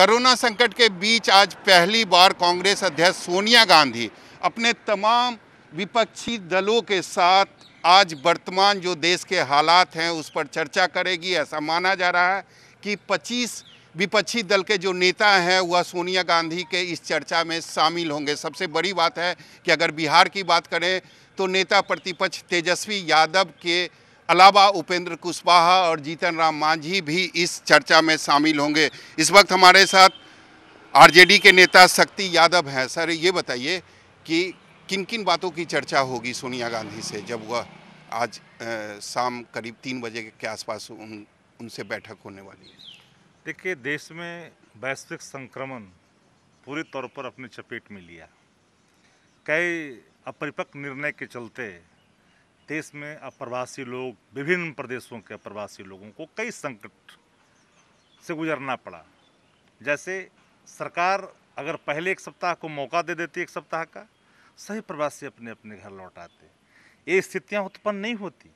corona संकट के बीच आज पहली बार कांग्रेस अध्यक्ष सोनिया गांधी अपने तमाम विपक्षी दलों के साथ आज वर्तमान जो देश के हालात हैं उस पर चर्चा करेगी ऐसा माना जा रहा है कि 25 विपक्षी दल के जो नेता हैं वह सोनिया गांधी के इस चर्चा में शामिल होंगे सबसे बड़ी बात है कि अगर बिहार की बात करें तो नेता प्रतिपक्ष तेजस्वी यादव के अलावा उपेंद्र कुशवाहा और जीतन राम मांझी भी इस चर्चा में शामिल होंगे इस वक्त हमारे साथ आरजेडी के नेता शक्ति यादव हैं सर ये बताइए कि किन किन बातों की चर्चा होगी सोनिया गांधी से जब वह आज शाम करीब तीन बजे के आसपास उन उनसे बैठक होने वाली है देखिए देश में वैश्विक संक्रमण पूरे तौर पर अपने चपेट में लिया कई अपरिपक्व निर्णय के चलते देश में अप्रवासी लोग विभिन्न प्रदेशों के अप्रवासी लोगों को कई संकट से गुजरना पड़ा जैसे सरकार अगर पहले एक सप्ताह को मौका दे देती एक सप्ताह का सही प्रवासी अपने अपने घर लौट आते ये स्थितियाँ उत्पन्न नहीं होती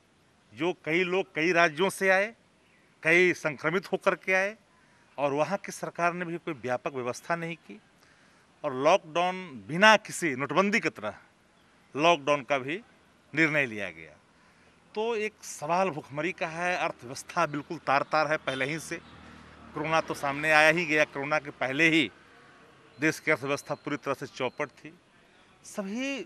जो कई लोग कई राज्यों से आए कई संक्रमित होकर के आए और वहाँ की सरकार ने भी कोई व्यापक व्यवस्था नहीं की और लॉकडाउन बिना किसी नोटबंदी की तरह लॉकडाउन का भी निर्णय लिया गया तो एक सवाल भुखमरी का है अर्थव्यवस्था बिल्कुल तार तार है पहले ही से कोरोना तो सामने आया ही गया कोरोना के पहले ही देश की अर्थव्यवस्था पूरी तरह से चौपट थी सभी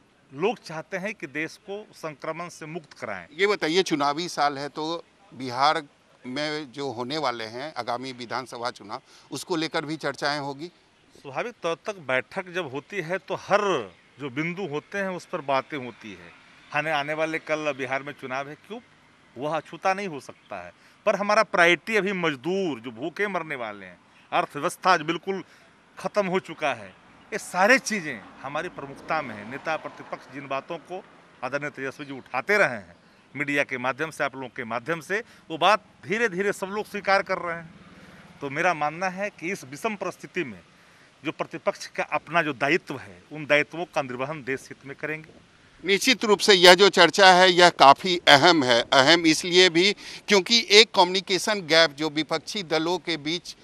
लोग चाहते हैं कि देश को संक्रमण से मुक्त कराएं ये बताइए चुनावी साल है तो बिहार में जो होने वाले हैं आगामी विधानसभा चुनाव उसको लेकर भी चर्चाएं होगी स्वाभाविक तौर तो तक बैठक जब होती है तो हर जो बिंदु होते हैं उस पर बातें होती है हमें आने वाले कल बिहार में चुनाव है क्यों वह अछूता नहीं हो सकता है पर हमारा प्रायरिटी अभी मजदूर जो भूखे मरने वाले हैं अर्थव्यवस्था आज बिल्कुल ख़त्म हो चुका है ये सारे चीज़ें हमारी प्रमुखता में है नेता प्रतिपक्ष जिन बातों को आदरणीय तेजस्वी जी उठाते रहे हैं मीडिया के माध्यम से आप लोगों के माध्यम से वो बात धीरे धीरे सब लोग स्वीकार कर रहे हैं तो मेरा मानना है कि इस विषम परिस्थिति में जो प्रतिपक्ष का अपना जो दायित्व है उन दायित्वों का निर्वहन देश हित में करेंगे निश्चित रूप से यह जो चर्चा है यह काफ़ी अहम है अहम इसलिए भी क्योंकि एक कम्युनिकेशन गैप जो विपक्षी दलों के बीच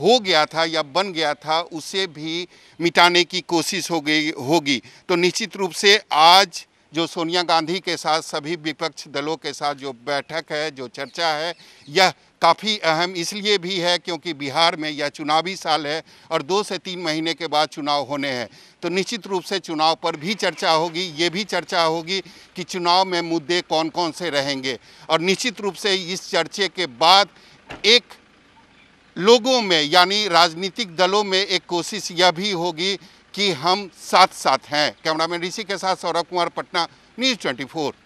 हो गया था या बन गया था उसे भी मिटाने की कोशिश हो गई होगी तो निश्चित रूप से आज जो सोनिया गांधी के साथ सभी विपक्ष दलों के साथ जो बैठक है जो चर्चा है यह काफ़ी अहम इसलिए भी है क्योंकि बिहार में यह चुनावी साल है और दो से तीन महीने के बाद चुनाव होने हैं तो निश्चित रूप से चुनाव पर भी चर्चा होगी ये भी चर्चा होगी कि चुनाव में मुद्दे कौन कौन से रहेंगे और निश्चित रूप से इस चर्चे के बाद एक लोगों में यानी राजनीतिक दलों में एक कोशिश यह भी होगी कि हम साथ साथ हैं कैमरामैन ऋषि के साथ सौरभ कुमार पटना न्यूज़ ट्वेंटी